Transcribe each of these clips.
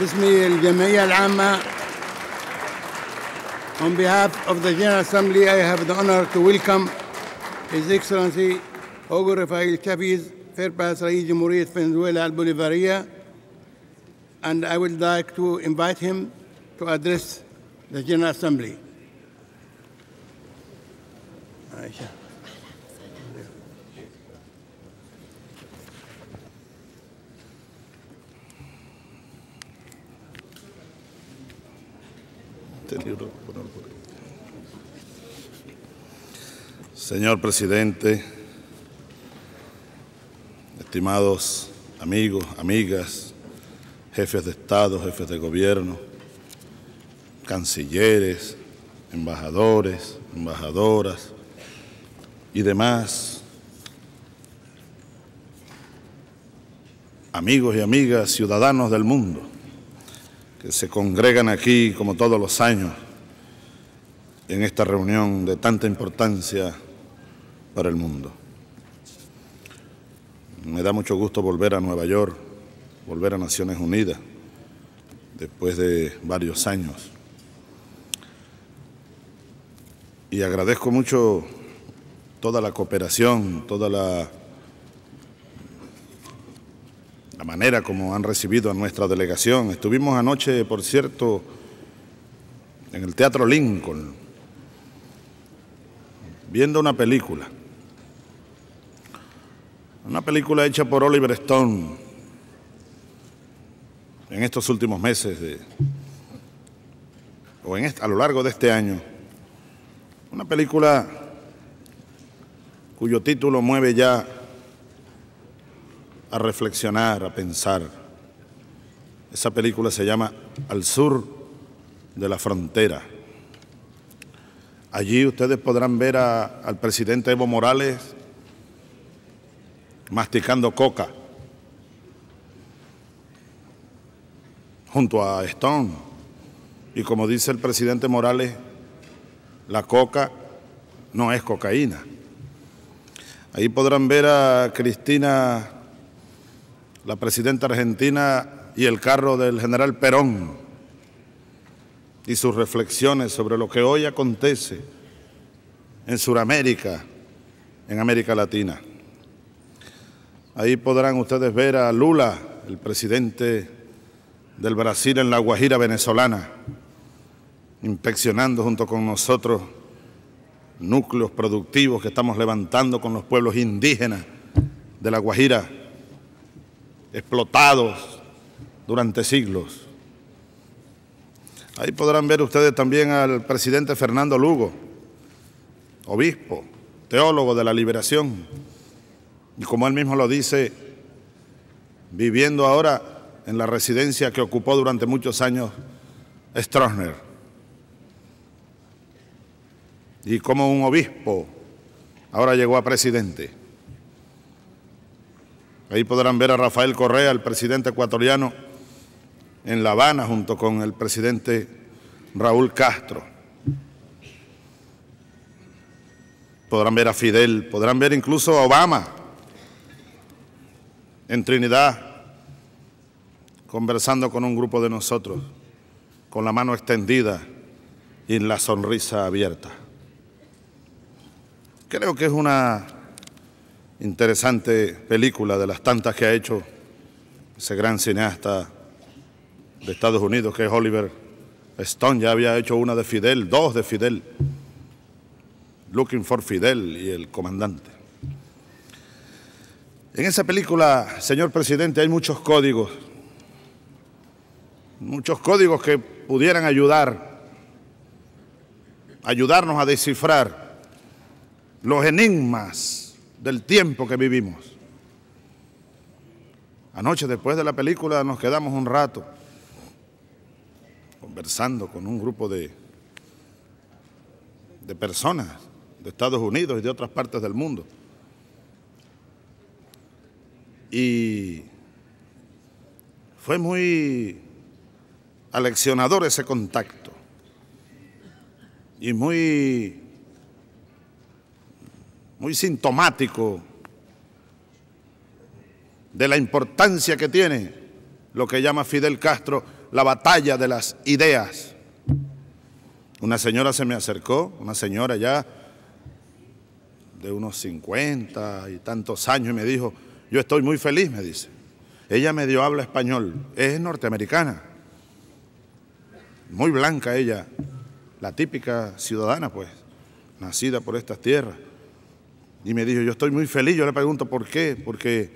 باسم الجمعية العامة On behalf of the General Assembly, I have the honor to welcome His Excellency Hugo Rafael Chavez, Fairfax Rais Jamhuriyet Venezuela Al-Bolivaria, and I would like to invite him to address the General Assembly. Señor presidente, estimados amigos, amigas, jefes de Estado, jefes de gobierno, cancilleres, embajadores, embajadoras y demás amigos y amigas, ciudadanos del mundo, que se congregan aquí como todos los años en esta reunión de tanta importancia para el mundo. Me da mucho gusto volver a Nueva York, volver a Naciones Unidas, después de varios años. Y agradezco mucho toda la cooperación, toda la, la manera como han recibido a nuestra delegación. Estuvimos anoche, por cierto, en el Teatro Lincoln, viendo una película una película hecha por Oliver Stone en estos últimos meses, de, o en a lo largo de este año, una película cuyo título mueve ya a reflexionar, a pensar. Esa película se llama Al sur de la frontera. Allí ustedes podrán ver al presidente Evo Morales masticando coca junto a Stone. Y como dice el presidente Morales, la coca no es cocaína. Ahí podrán ver a Cristina, la presidenta argentina, y el carro del general Perón y sus reflexiones sobre lo que hoy acontece en Sudamérica, en América Latina. Ahí podrán ustedes ver a Lula, el presidente del Brasil en la Guajira venezolana, inspeccionando junto con nosotros núcleos productivos que estamos levantando con los pueblos indígenas de la Guajira, explotados durante siglos. Ahí podrán ver ustedes también al presidente Fernando Lugo, obispo, teólogo de la liberación, y como él mismo lo dice, viviendo ahora en la residencia que ocupó durante muchos años Stroessner. Y como un obispo, ahora llegó a presidente. Ahí podrán ver a Rafael Correa, el presidente ecuatoriano, en La Habana junto con el presidente Raúl Castro. Podrán ver a Fidel, podrán ver incluso a Obama en Trinidad, conversando con un grupo de nosotros, con la mano extendida y la sonrisa abierta. Creo que es una interesante película de las tantas que ha hecho ese gran cineasta de Estados Unidos, que es Oliver Stone. Ya había hecho una de Fidel, dos de Fidel, Looking for Fidel y el comandante. En esa película, señor presidente, hay muchos códigos, muchos códigos que pudieran ayudar, ayudarnos a descifrar los enigmas del tiempo que vivimos. Anoche, después de la película, nos quedamos un rato conversando con un grupo de, de personas de Estados Unidos y de otras partes del mundo. Y fue muy aleccionador ese contacto y muy, muy sintomático de la importancia que tiene lo que llama Fidel Castro la batalla de las ideas. Una señora se me acercó, una señora ya de unos 50 y tantos años, y me dijo, yo estoy muy feliz, me dice. Ella medio habla español, es norteamericana, muy blanca ella, la típica ciudadana, pues, nacida por estas tierras. Y me dijo, yo estoy muy feliz, yo le pregunto por qué, porque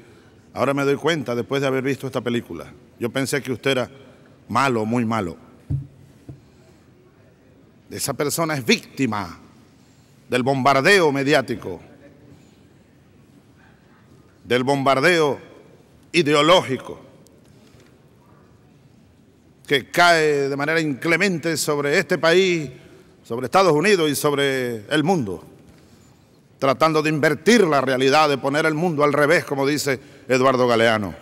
ahora me doy cuenta después de haber visto esta película. Yo pensé que usted era malo, muy malo. Esa persona es víctima del bombardeo mediático del bombardeo ideológico que cae de manera inclemente sobre este país, sobre Estados Unidos y sobre el mundo, tratando de invertir la realidad, de poner el mundo al revés, como dice Eduardo Galeano.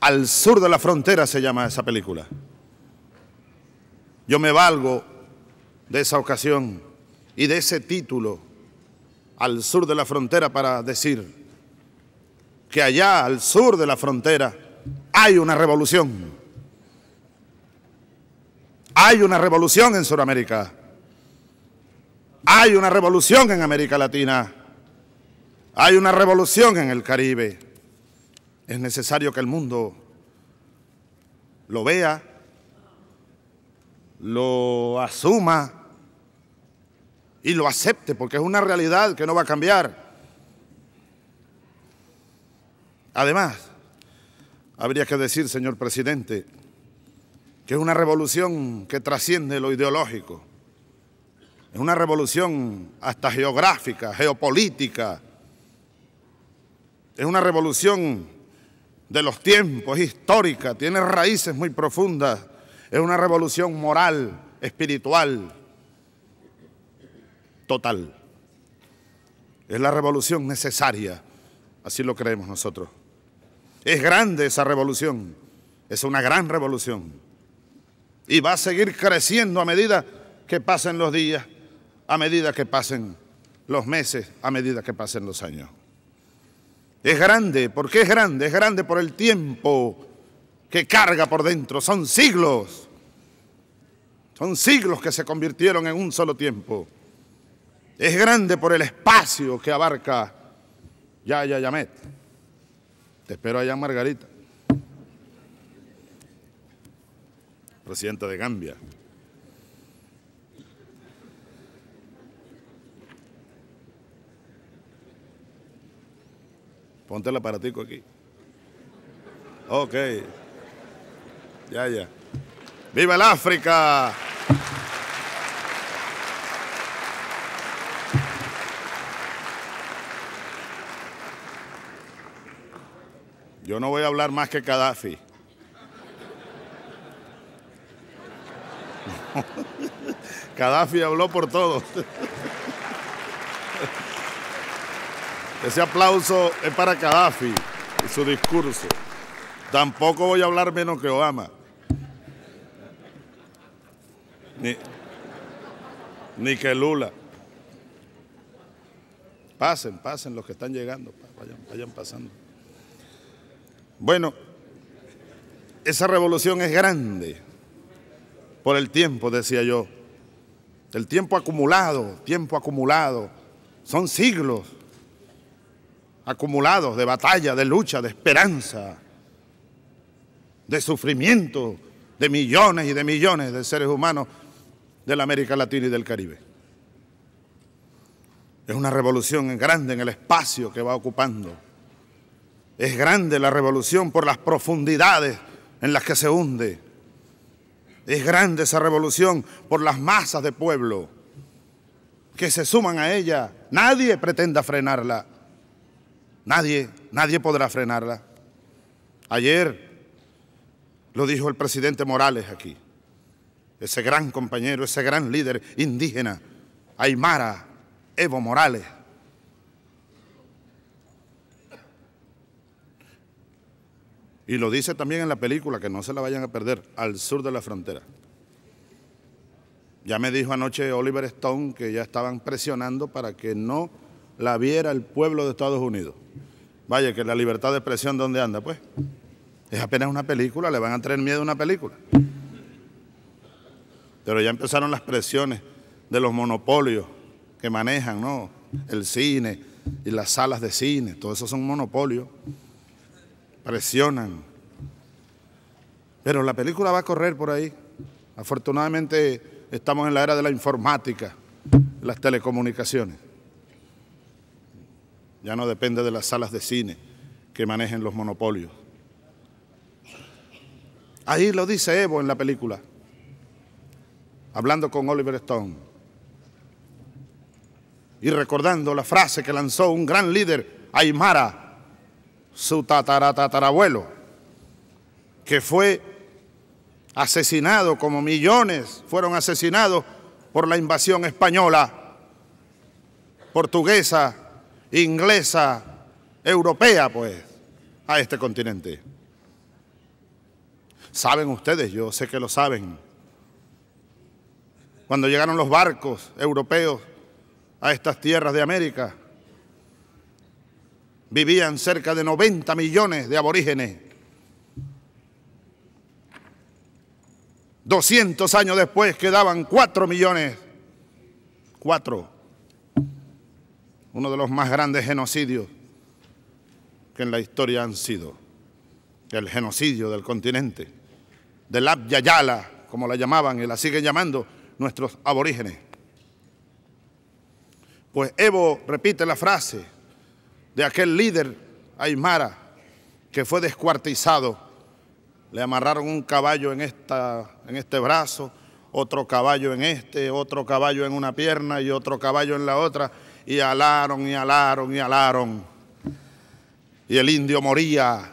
Al sur de la frontera se llama esa película. Yo me valgo de esa ocasión y de ese título al sur de la frontera para decir que allá al sur de la frontera hay una revolución. Hay una revolución en Sudamérica. Hay una revolución en América Latina. Hay una revolución en el Caribe. Es necesario que el mundo lo vea, lo asuma y lo acepte, porque es una realidad que no va a cambiar. Además, habría que decir, señor presidente, que es una revolución que trasciende lo ideológico. Es una revolución hasta geográfica, geopolítica. Es una revolución de los tiempos, histórica, tiene raíces muy profundas. Es una revolución moral, espiritual total. Es la revolución necesaria, así lo creemos nosotros. Es grande esa revolución, es una gran revolución. Y va a seguir creciendo a medida que pasen los días, a medida que pasen los meses, a medida que pasen los años. Es grande, ¿por qué es grande? Es grande por el tiempo que carga por dentro, son siglos. Son siglos que se convirtieron en un solo tiempo es grande por el espacio que abarca Yaya Yamet. Te espero allá, Margarita, presidenta de Gambia. Ponte el aparatico aquí. Ok. Ya, ya. ¡Viva el África! Yo no voy a hablar más que Gaddafi. Gaddafi habló por todos. Ese aplauso es para Gaddafi y su discurso. Tampoco voy a hablar menos que Obama. Ni, ni que Lula. Pasen, pasen los que están llegando, vayan pasando. Bueno, esa revolución es grande por el tiempo, decía yo. El tiempo acumulado, tiempo acumulado. Son siglos acumulados de batalla, de lucha, de esperanza, de sufrimiento de millones y de millones de seres humanos de la América Latina y del Caribe. Es una revolución grande en el espacio que va ocupando. Es grande la revolución por las profundidades en las que se hunde. Es grande esa revolución por las masas de pueblo que se suman a ella. Nadie pretenda frenarla. Nadie, nadie podrá frenarla. Ayer lo dijo el presidente Morales aquí, ese gran compañero, ese gran líder indígena, Aymara, Evo Morales. Y lo dice también en la película, que no se la vayan a perder, al sur de la frontera. Ya me dijo anoche Oliver Stone que ya estaban presionando para que no la viera el pueblo de Estados Unidos. Vaya, que la libertad de expresión, ¿dónde anda? Pues es apenas una película, le van a traer miedo a una película. Pero ya empezaron las presiones de los monopolios que manejan, ¿no? El cine y las salas de cine, todo eso son monopolios presionan. Pero la película va a correr por ahí. Afortunadamente estamos en la era de la informática, las telecomunicaciones. Ya no depende de las salas de cine que manejen los monopolios. Ahí lo dice Evo en la película, hablando con Oliver Stone y recordando la frase que lanzó un gran líder, Aymara, su tataratatarabuelo, que fue asesinado como millones fueron asesinados por la invasión española, portuguesa, inglesa, europea, pues, a este continente. Saben ustedes, yo sé que lo saben. Cuando llegaron los barcos europeos a estas tierras de América, vivían cerca de 90 millones de aborígenes. 200 años después quedaban 4 millones. 4. Uno de los más grandes genocidios que en la historia han sido. El genocidio del continente. Del Abyayala, como la llamaban y la siguen llamando nuestros aborígenes. Pues Evo repite la frase de aquel líder Aymara que fue descuartizado. Le amarraron un caballo en, esta, en este brazo, otro caballo en este, otro caballo en una pierna y otro caballo en la otra, y alaron y alaron y alaron. Y el indio moría,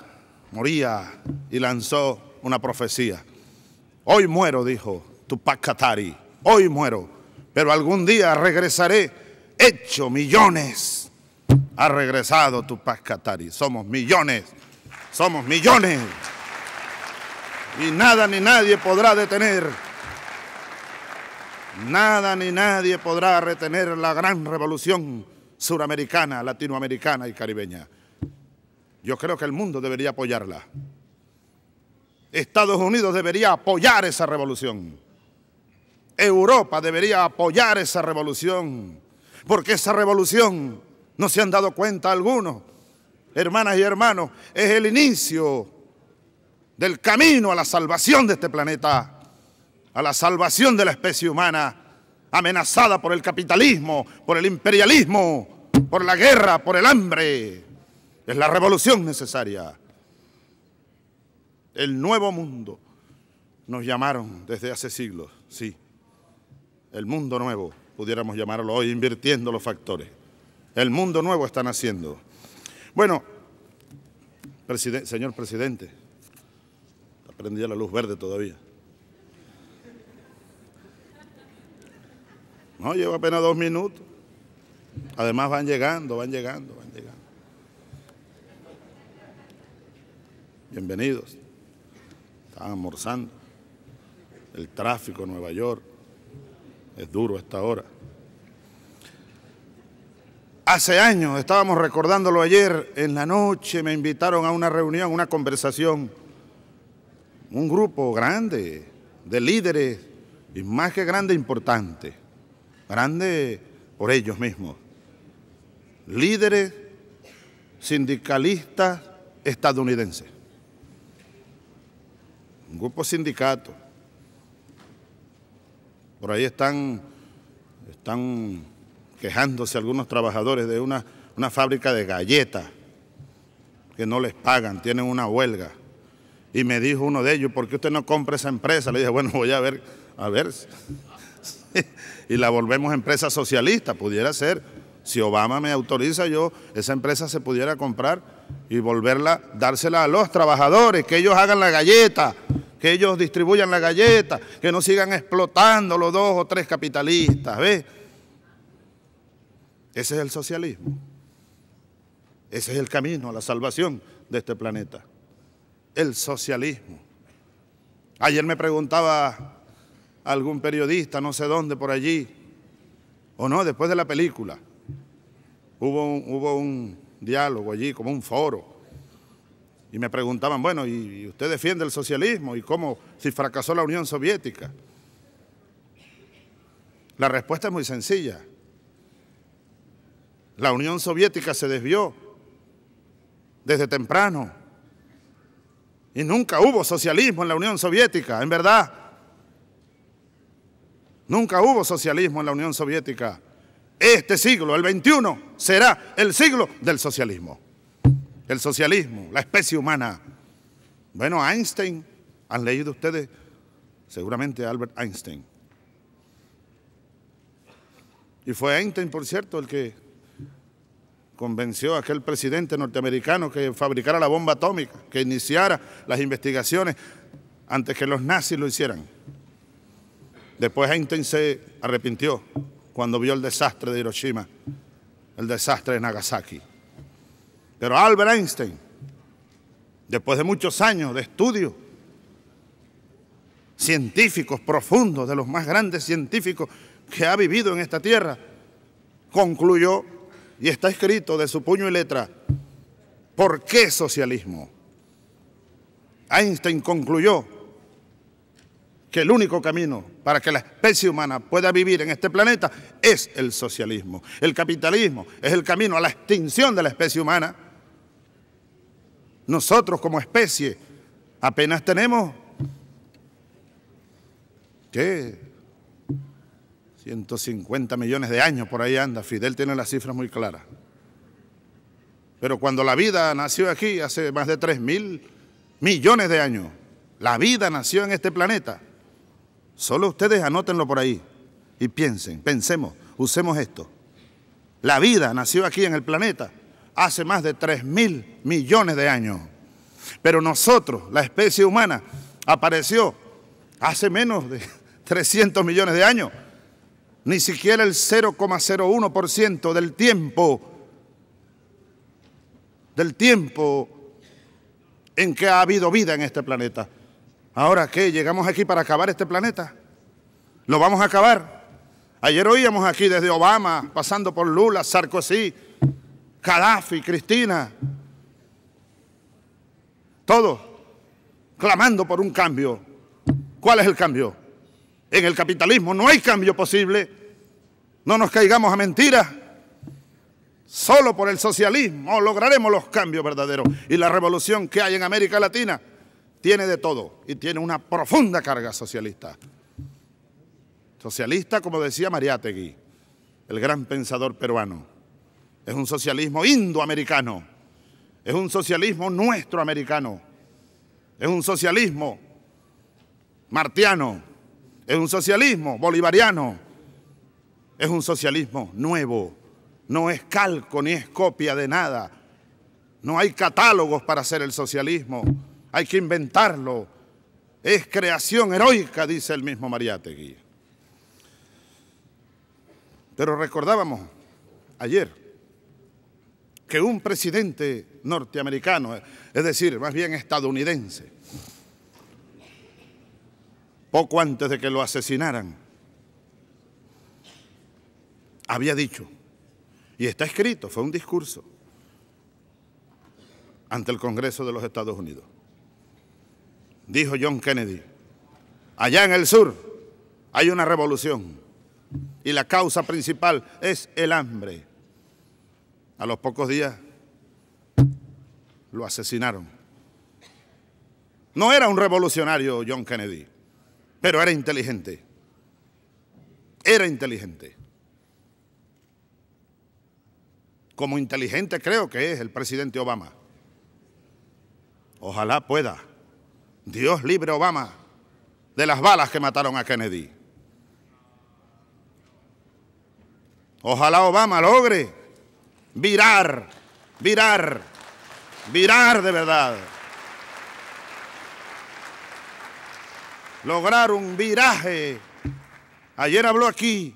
moría, y lanzó una profecía. Hoy muero, dijo Tupac Katari, hoy muero, pero algún día regresaré hecho millones. Ha regresado tu Pascatari. Somos millones, somos millones. Y nada ni nadie podrá detener. Nada ni nadie podrá retener la gran revolución suramericana, latinoamericana y caribeña. Yo creo que el mundo debería apoyarla. Estados Unidos debería apoyar esa revolución. Europa debería apoyar esa revolución, porque esa revolución no se han dado cuenta algunos, hermanas y hermanos, es el inicio del camino a la salvación de este planeta, a la salvación de la especie humana, amenazada por el capitalismo, por el imperialismo, por la guerra, por el hambre. Es la revolución necesaria. El nuevo mundo nos llamaron desde hace siglos, sí. El mundo nuevo, pudiéramos llamarlo hoy, invirtiendo los factores. El mundo nuevo está naciendo. Bueno, señor presidente, ya la luz verde todavía. No, lleva apenas dos minutos. Además van llegando, van llegando, van llegando. Bienvenidos. Están almorzando. El tráfico en Nueva York es duro esta hora. Hace años, estábamos recordándolo ayer, en la noche me invitaron a una reunión, una conversación, un grupo grande de líderes, más que grande, importante, grande por ellos mismos, líderes sindicalistas estadounidenses, un grupo sindicato, por ahí están, están quejándose algunos trabajadores de una, una fábrica de galletas que no les pagan, tienen una huelga. Y me dijo uno de ellos, ¿por qué usted no compra esa empresa? Le dije, bueno, voy a ver, a ver. y la volvemos empresa socialista, pudiera ser. Si Obama me autoriza yo, esa empresa se pudiera comprar y volverla, dársela a los trabajadores, que ellos hagan la galleta, que ellos distribuyan la galleta, que no sigan explotando los dos o tres capitalistas, ¿ves? Ese es el socialismo. Ese es el camino a la salvación de este planeta. El socialismo. Ayer me preguntaba algún periodista, no sé dónde, por allí, o no, después de la película, hubo un, hubo un diálogo allí, como un foro. Y me preguntaban, bueno, ¿y usted defiende el socialismo? ¿Y cómo si fracasó la Unión Soviética? La respuesta es muy sencilla. La Unión Soviética se desvió desde temprano. Y nunca hubo socialismo en la Unión Soviética, en verdad. Nunca hubo socialismo en la Unión Soviética. Este siglo, el 21, será el siglo del socialismo. El socialismo, la especie humana. Bueno, Einstein, han leído ustedes seguramente Albert Einstein. Y fue Einstein, por cierto, el que convenció a aquel presidente norteamericano que fabricara la bomba atómica, que iniciara las investigaciones antes que los nazis lo hicieran. Después Einstein se arrepintió cuando vio el desastre de Hiroshima, el desastre de Nagasaki. Pero Albert Einstein, después de muchos años de estudio, científicos profundos, de los más grandes científicos que ha vivido en esta tierra, concluyó y está escrito de su puño y letra, ¿por qué socialismo? Einstein concluyó que el único camino para que la especie humana pueda vivir en este planeta es el socialismo. El capitalismo es el camino a la extinción de la especie humana. Nosotros como especie apenas tenemos, que... 150 millones de años, por ahí anda. Fidel tiene las cifras muy claras. Pero cuando la vida nació aquí, hace más de 3 mil millones de años, la vida nació en este planeta. Solo ustedes anótenlo por ahí y piensen, pensemos, usemos esto. La vida nació aquí en el planeta hace más de 3 mil millones de años. Pero nosotros, la especie humana, apareció hace menos de 300 millones de años ni siquiera el 0,01% del tiempo, del tiempo en que ha habido vida en este planeta. Ahora, ¿qué? ¿Llegamos aquí para acabar este planeta? ¿Lo vamos a acabar? Ayer oíamos aquí desde Obama, pasando por Lula, Sarkozy, Gaddafi, Cristina, todos clamando por un cambio. ¿Cuál es el cambio? En el capitalismo no hay cambio posible. No nos caigamos a mentiras. Solo por el socialismo lograremos los cambios verdaderos. Y la revolución que hay en América Latina tiene de todo y tiene una profunda carga socialista. Socialista, como decía Mariátegui, el gran pensador peruano. Es un socialismo indoamericano. Es un socialismo nuestro americano. Es un socialismo martiano es un socialismo bolivariano. Es un socialismo nuevo. No es calco ni es copia de nada. No hay catálogos para hacer el socialismo. Hay que inventarlo. Es creación heroica, dice el mismo Mariátegui. Pero recordábamos ayer que un presidente norteamericano, es decir, más bien estadounidense, poco antes de que lo asesinaran, había dicho, y está escrito, fue un discurso ante el Congreso de los Estados Unidos. Dijo John Kennedy, allá en el sur hay una revolución y la causa principal es el hambre. A los pocos días lo asesinaron. No era un revolucionario John Kennedy. Pero era inteligente. Era inteligente. Como inteligente creo que es el presidente Obama. Ojalá pueda. Dios libre Obama de las balas que mataron a Kennedy. Ojalá Obama logre virar, virar, virar de verdad. lograr un viraje. Ayer habló aquí,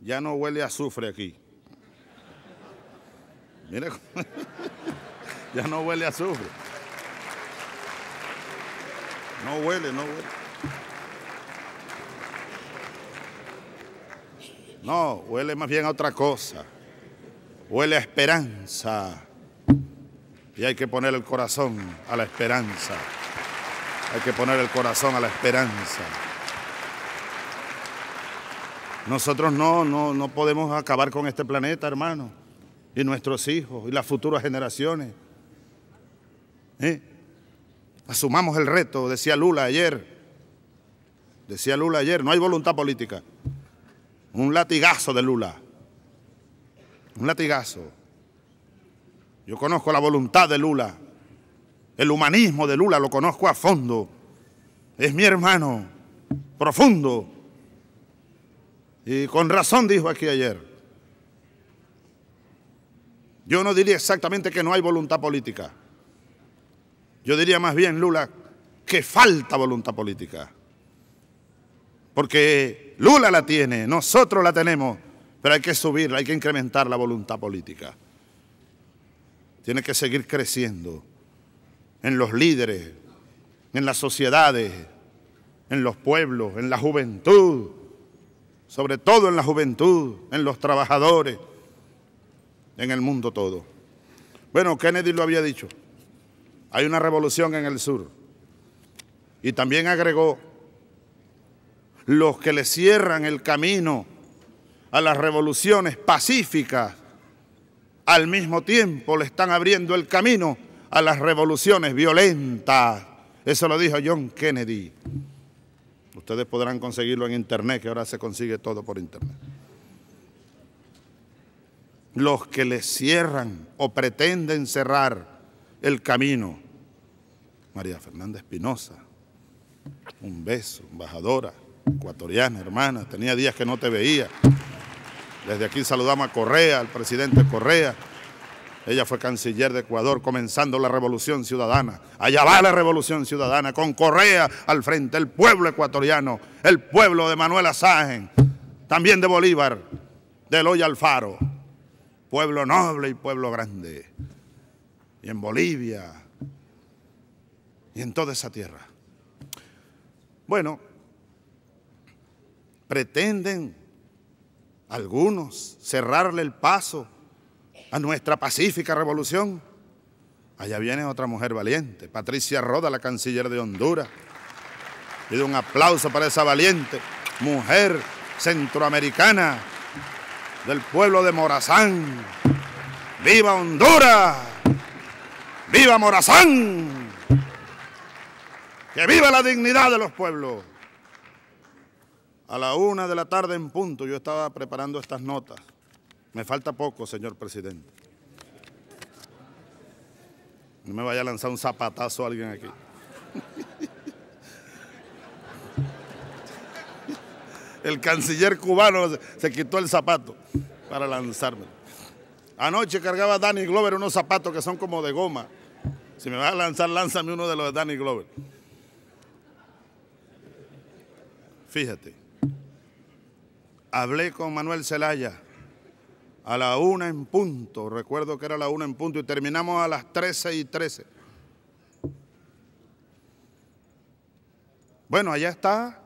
ya no huele a azufre aquí. Mira, ya no huele a azufre. No huele, no huele. No, huele más bien a otra cosa. Huele a esperanza. Y hay que poner el corazón a la esperanza. Hay que poner el corazón a la esperanza. Nosotros no, no, no podemos acabar con este planeta, hermano. Y nuestros hijos, y las futuras generaciones. ¿Eh? Asumamos el reto, decía Lula ayer. Decía Lula ayer, no hay voluntad política. Un latigazo de Lula. Un latigazo. Yo conozco la voluntad de Lula. El humanismo de Lula lo conozco a fondo. Es mi hermano, profundo. Y con razón dijo aquí ayer. Yo no diría exactamente que no hay voluntad política. Yo diría más bien, Lula, que falta voluntad política. Porque Lula la tiene, nosotros la tenemos, pero hay que subirla, hay que incrementar la voluntad política. Tiene que seguir creciendo en los líderes, en las sociedades, en los pueblos, en la juventud, sobre todo en la juventud, en los trabajadores, en el mundo todo. Bueno, Kennedy lo había dicho, hay una revolución en el sur. Y también agregó, los que le cierran el camino a las revoluciones pacíficas, al mismo tiempo le están abriendo el camino a las revoluciones violentas. Eso lo dijo John Kennedy. Ustedes podrán conseguirlo en internet, que ahora se consigue todo por internet. Los que le cierran o pretenden cerrar el camino. María Fernanda Espinosa, un beso, embajadora, ecuatoriana, hermana, tenía días que no te veía. Desde aquí saludamos a Correa, al presidente Correa, ella fue canciller de Ecuador comenzando la revolución ciudadana. Allá va la revolución ciudadana con Correa al frente, el pueblo ecuatoriano, el pueblo de Manuel Azágen, también de Bolívar, de Eloy Alfaro. Pueblo noble y pueblo grande. Y en Bolivia y en toda esa tierra. Bueno, pretenden algunos cerrarle el paso nuestra pacífica revolución. Allá viene otra mujer valiente, Patricia Roda, la canciller de Honduras. Pido un aplauso para esa valiente mujer centroamericana del pueblo de Morazán. ¡Viva Honduras! ¡Viva Morazán! ¡Que viva la dignidad de los pueblos! A la una de la tarde en punto yo estaba preparando estas notas me falta poco, señor presidente. No me vaya a lanzar un zapatazo a alguien aquí. El canciller cubano se quitó el zapato para lanzarme. Anoche cargaba Danny Glover unos zapatos que son como de goma. Si me vas a lanzar, lánzame uno de los de Danny Glover. Fíjate. Hablé con Manuel Zelaya a la una en punto. Recuerdo que era la una en punto y terminamos a las trece y 13. Bueno, allá está,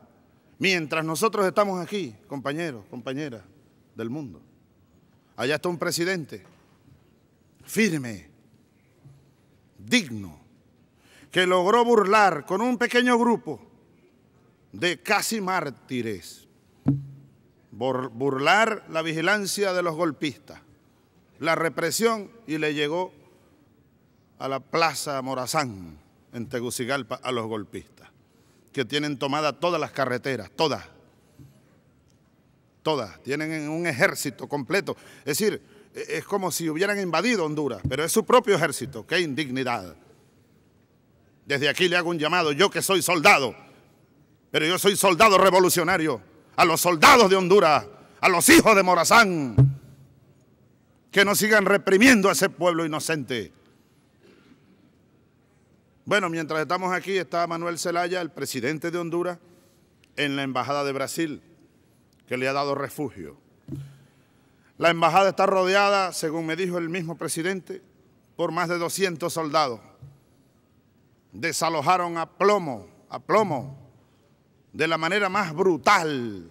mientras nosotros estamos aquí, compañeros, compañeras del mundo. Allá está un presidente firme, digno, que logró burlar con un pequeño grupo de casi mártires burlar la vigilancia de los golpistas, la represión y le llegó a la Plaza Morazán en Tegucigalpa a los golpistas, que tienen tomada todas las carreteras, todas, todas, tienen un ejército completo. Es decir, e-, es como si hubieran invadido Honduras, pero es su propio ejército, qué indignidad. Desde aquí le hago un llamado, yo que soy soldado, pero yo soy soldado revolucionario a los soldados de Honduras, a los hijos de Morazán, que no sigan reprimiendo a ese pueblo inocente. Bueno, mientras estamos aquí está Manuel Zelaya, el presidente de Honduras, en la Embajada de Brasil, que le ha dado refugio. La embajada está rodeada, según me dijo el mismo presidente, por más de 200 soldados. Desalojaron a plomo, a plomo, de la manera más brutal.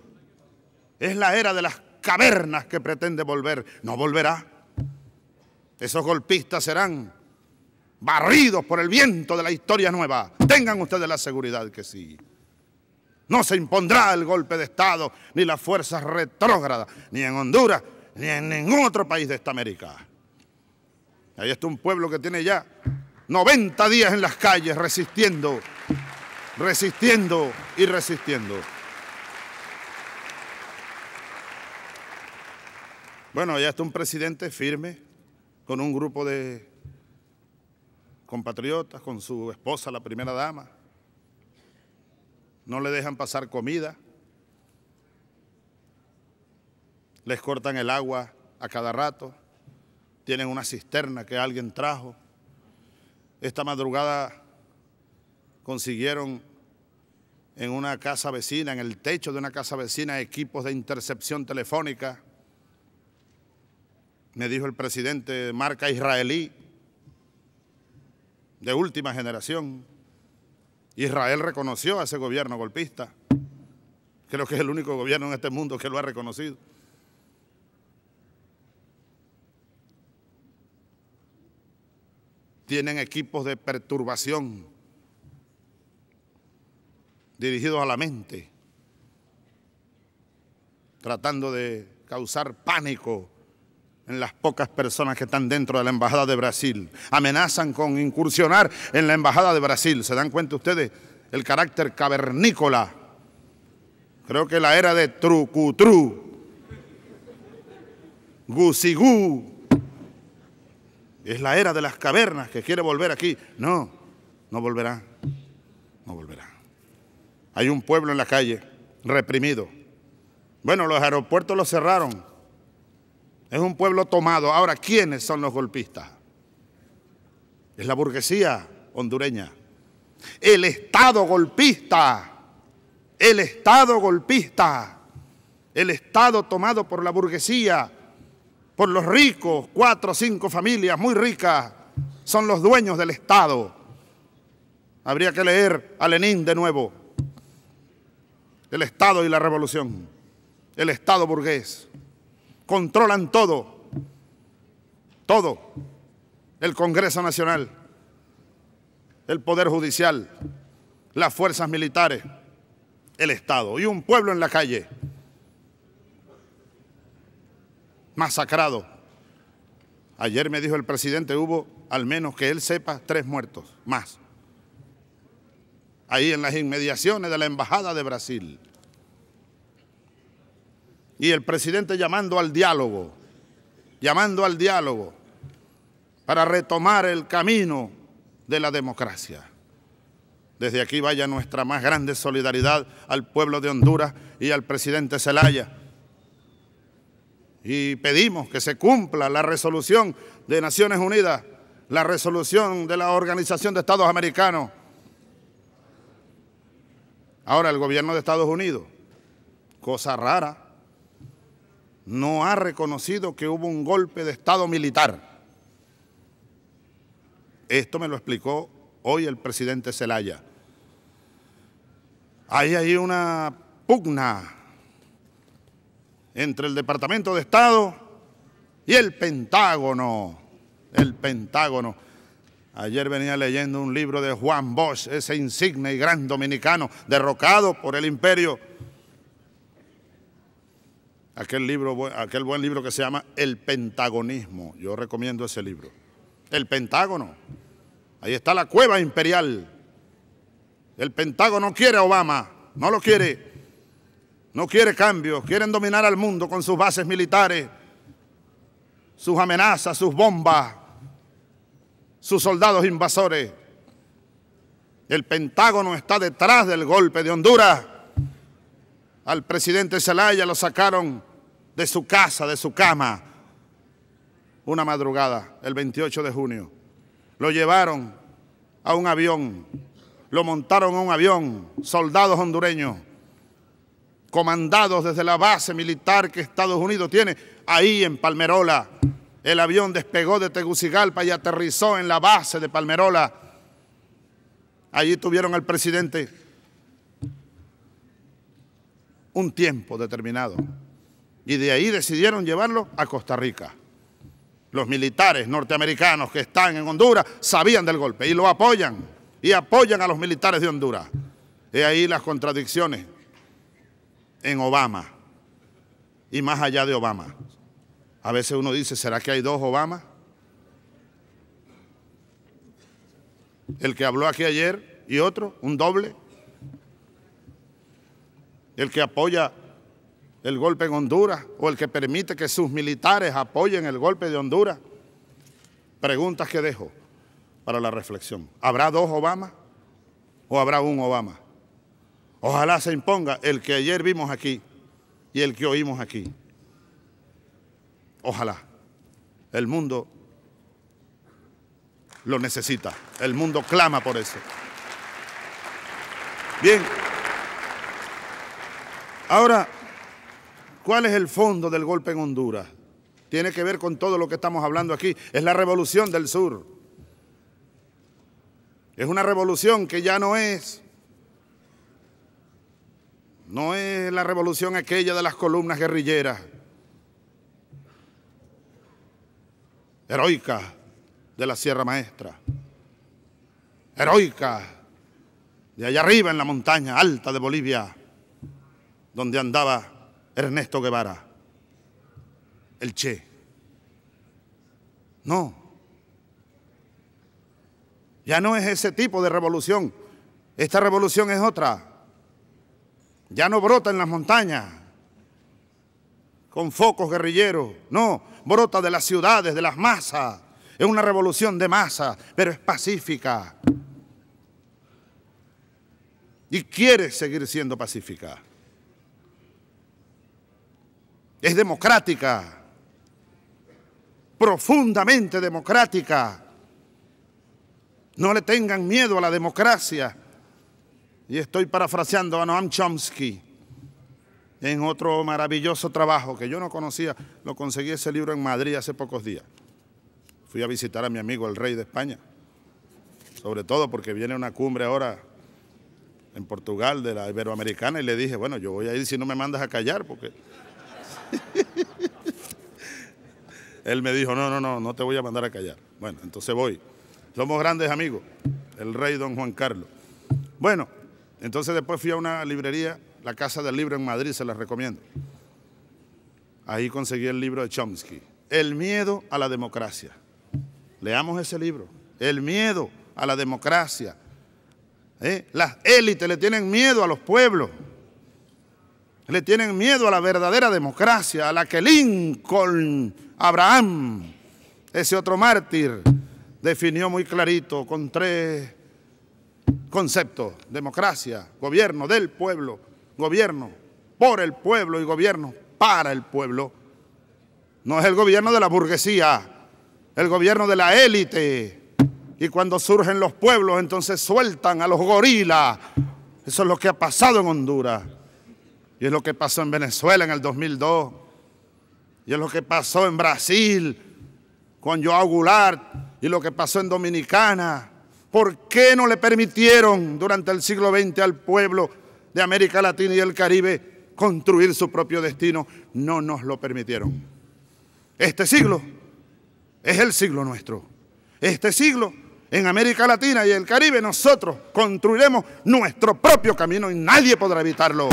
Es la era de las cavernas que pretende volver. No volverá. Esos golpistas serán barridos por el viento de la historia nueva. Tengan ustedes la seguridad que sí. No se impondrá el golpe de Estado, ni las fuerzas retrógradas, ni en Honduras, ni en ningún otro país de esta América. Ahí está un pueblo que tiene ya 90 días en las calles resistiendo resistiendo y resistiendo. Bueno, ya está un presidente firme con un grupo de compatriotas, con su esposa, la primera dama. No le dejan pasar comida. Les cortan el agua a cada rato. Tienen una cisterna que alguien trajo. Esta madrugada consiguieron en una casa vecina, en el techo de una casa vecina, equipos de intercepción telefónica. Me dijo el presidente, marca israelí, de última generación. Israel reconoció a ese gobierno golpista. Creo que es el único gobierno en este mundo que lo ha reconocido. Tienen equipos de perturbación dirigidos a la mente, tratando de causar pánico en las pocas personas que están dentro de la Embajada de Brasil. Amenazan con incursionar en la Embajada de Brasil. ¿Se dan cuenta ustedes el carácter cavernícola? Creo que la era de Trucutru, Gusigú, es la era de las cavernas que quiere volver aquí. No, no volverá, no volverá. Hay un pueblo en la calle reprimido. Bueno, los aeropuertos los cerraron. Es un pueblo tomado. Ahora, ¿quiénes son los golpistas? Es la burguesía hondureña. El Estado golpista. El Estado golpista. El Estado tomado por la burguesía, por los ricos, cuatro o cinco familias muy ricas, son los dueños del Estado. Habría que leer a Lenin de nuevo el Estado y la revolución, el Estado burgués, controlan todo, todo. El Congreso Nacional, el Poder Judicial, las fuerzas militares, el Estado y un pueblo en la calle, masacrado. Ayer me dijo el presidente, hubo, al menos que él sepa, tres muertos más ahí en las inmediaciones de la Embajada de Brasil. Y el presidente llamando al diálogo, llamando al diálogo para retomar el camino de la democracia. Desde aquí vaya nuestra más grande solidaridad al pueblo de Honduras y al presidente Zelaya. Y pedimos que se cumpla la resolución de Naciones Unidas, la resolución de la Organización de Estados Americanos Ahora, el gobierno de Estados Unidos, cosa rara, no ha reconocido que hubo un golpe de Estado militar. Esto me lo explicó hoy el presidente Zelaya. Hay ahí una pugna entre el Departamento de Estado y el Pentágono. El Pentágono. Ayer venía leyendo un libro de Juan Bosch, ese insigne y gran dominicano, derrocado por el imperio. Aquel, libro, aquel buen libro que se llama El Pentagonismo. Yo recomiendo ese libro. El Pentágono. Ahí está la cueva imperial. El Pentágono quiere a Obama, no lo quiere. No quiere cambios, quieren dominar al mundo con sus bases militares, sus amenazas, sus bombas, sus soldados invasores. El Pentágono está detrás del golpe de Honduras. Al presidente Zelaya lo sacaron de su casa, de su cama, una madrugada, el 28 de junio. Lo llevaron a un avión, lo montaron a un avión, soldados hondureños, comandados desde la base militar que Estados Unidos tiene ahí en Palmerola, el avión despegó de Tegucigalpa y aterrizó en la base de Palmerola. Allí tuvieron al presidente un tiempo determinado. Y de ahí decidieron llevarlo a Costa Rica. Los militares norteamericanos que están en Honduras sabían del golpe y lo apoyan. Y apoyan a los militares de Honduras. De ahí las contradicciones en Obama y más allá de Obama. A veces uno dice, ¿será que hay dos Obama? El que habló aquí ayer y otro, un doble. El que apoya el golpe en Honduras o el que permite que sus militares apoyen el golpe de Honduras. Preguntas que dejo para la reflexión. ¿Habrá dos Obama o habrá un Obama? Ojalá se imponga el que ayer vimos aquí y el que oímos aquí. Ojalá. El mundo lo necesita. El mundo clama por eso. Bien. Ahora, ¿cuál es el fondo del golpe en Honduras? Tiene que ver con todo lo que estamos hablando aquí. Es la revolución del sur. Es una revolución que ya no es. No es la revolución aquella de las columnas guerrilleras heroica de la Sierra Maestra, heroica de allá arriba en la montaña alta de Bolivia, donde andaba Ernesto Guevara, el Che. No, ya no es ese tipo de revolución, esta revolución es otra. Ya no brota en las montañas con focos guerrilleros, no, brota de las ciudades, de las masas. Es una revolución de masas, pero es pacífica. Y quiere seguir siendo pacífica. Es democrática, profundamente democrática. No le tengan miedo a la democracia. Y estoy parafraseando a Noam Chomsky en otro maravilloso trabajo que yo no conocía. Lo conseguí ese libro en Madrid hace pocos días. Fui a visitar a mi amigo el rey de España, sobre todo porque viene una cumbre ahora en Portugal de la Iberoamericana y le dije, bueno, yo voy a ir si no me mandas a callar, porque... Él me dijo, no, no, no, no te voy a mandar a callar. Bueno, entonces voy. Somos grandes amigos, el rey don Juan Carlos. Bueno, entonces después fui a una librería la Casa del Libro en Madrid, se las recomiendo. Ahí conseguí el libro de Chomsky, El miedo a la democracia. Leamos ese libro, El miedo a la democracia. Eh, las élites le tienen miedo a los pueblos, le tienen miedo a la verdadera democracia, a la que Lincoln, Abraham, ese otro mártir, definió muy clarito con tres conceptos, democracia, gobierno del pueblo gobierno, por el pueblo y gobierno para el pueblo. No es el gobierno de la burguesía, el gobierno de la élite. Y cuando surgen los pueblos, entonces sueltan a los gorilas. Eso es lo que ha pasado en Honduras. Y es lo que pasó en Venezuela en el 2002. Y es lo que pasó en Brasil con Joao Goulart. Y lo que pasó en Dominicana. ¿Por qué no le permitieron durante el siglo XX al pueblo de América Latina y el Caribe construir su propio destino, no nos lo permitieron. Este siglo es el siglo nuestro. Este siglo en América Latina y el Caribe nosotros construiremos nuestro propio camino y nadie podrá evitarlo.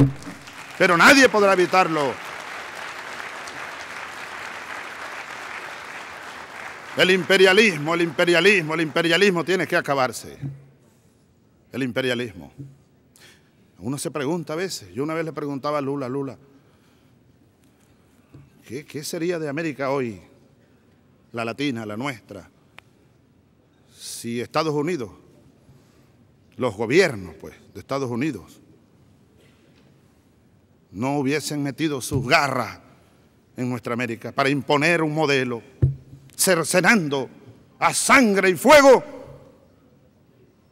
Pero nadie podrá evitarlo. El imperialismo, el imperialismo, el imperialismo tiene que acabarse. El imperialismo. Uno se pregunta a veces. Yo una vez le preguntaba a Lula, Lula, ¿qué, sería de América hoy? La latina, la nuestra. Si Estados Unidos, los gobiernos, pues, de Estados Unidos, no hubiesen metido sus garras en nuestra América para imponer un modelo, cercenando a sangre y fuego